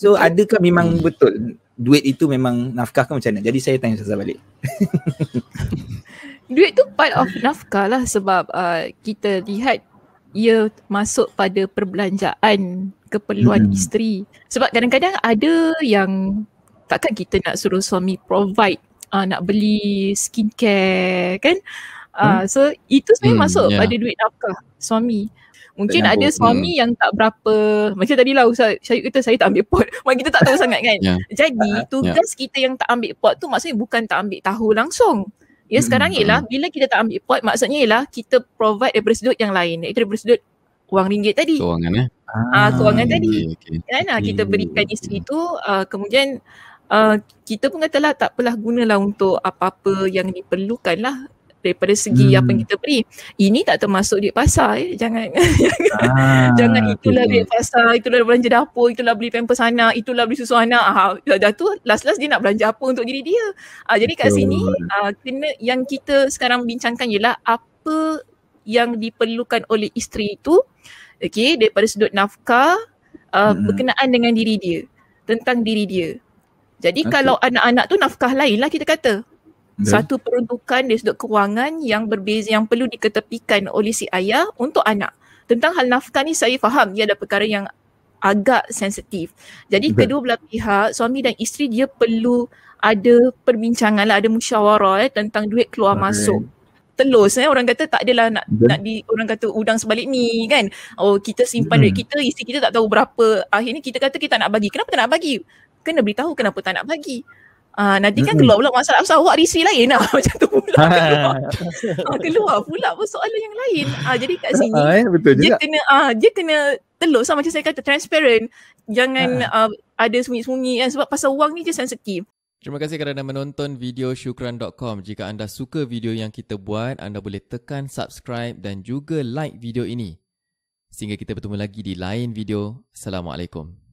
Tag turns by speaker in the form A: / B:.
A: So okay. adakah memang hmm. betul duit itu memang nafkah ke macam mana? Jadi saya tanya Ustazah balik. duit tu part of nafkah lah sebab uh, kita lihat ia masuk pada perbelanjaan keperluan hmm. isteri. Sebab kadang-kadang ada yang takkan kita nak suruh suami provide uh, nak beli skincare kan? Uh, hmm. So itu sebenarnya hmm, masuk yeah. pada duit nafkah suami. Mungkin ada suami hmm. yang tak berapa Macam tadi lah Ustaz Syahid kata saya tak ambil pot Mak kita tak tahu sangat kan yeah. Jadi ya. tugas yeah. Ya. kita yang tak ambil pot tu Maksudnya bukan tak ambil tahu langsung Ya hmm. sekarang ialah Bila kita tak ambil pot Maksudnya ialah Kita provide daripada sudut yang lain Iaitu daripada sudut Wang ringgit tadi Keuangan eh Ah, ah keuangan okay, tadi okay. Kan okay. Ah, kita hmm, berikan isteri tu uh, Kemudian uh, Kita pun katalah Tak apalah gunalah untuk Apa-apa yang diperlukan lah daripada segi hmm. apa yang hmm. kita beri. Ini tak termasuk duit pasar eh. Jangan ah, jangan itulah okay. duit pasar, itulah belanja dapur, itulah beli pampers sana, itulah beli susu anak. Ah, dah tu last-last dia nak belanja apa untuk diri dia. Ah, jadi kat sini ah, kena yang kita sekarang bincangkan ialah apa yang diperlukan oleh isteri itu okay, daripada sudut nafkah uh, hmm. berkenaan dengan diri dia, tentang diri dia. Jadi okay. kalau anak-anak tu nafkah lainlah kita kata satu peruntukan dari sudut kewangan yang berbeza yang perlu diketepikan oleh si ayah untuk anak. Tentang hal nafkah ni saya faham dia ada perkara yang agak sensitif. Jadi Betul. kedua belah pihak suami dan isteri dia perlu ada perbincangan lah, ada musyawarah eh, tentang duit keluar okay. masuk. Telus eh, orang kata tak adalah nak, nak di, orang kata udang sebalik ni kan. Oh kita simpan hmm. duit kita, isteri kita tak tahu berapa. Akhirnya kita kata kita nak bagi. Kenapa tak nak bagi? Kena beritahu kenapa tak nak bagi. Ah, nanti kan keluar pula masalah pasal awak risi lain lah macam tu pula ha. keluar. ah, keluar pula pun soalan yang lain. Ah, jadi kat sini ah, eh, betul dia, kena, ah, dia kena telur sama macam saya kata transparent. Jangan ah. Ah, ada sembunyi-sembunyi kan sebab pasal wang ni je sensitif. Terima kasih kerana menonton video syukran.com. Jika anda suka video yang kita buat, anda boleh tekan subscribe dan juga like video ini. Sehingga kita bertemu lagi di lain video. Assalamualaikum.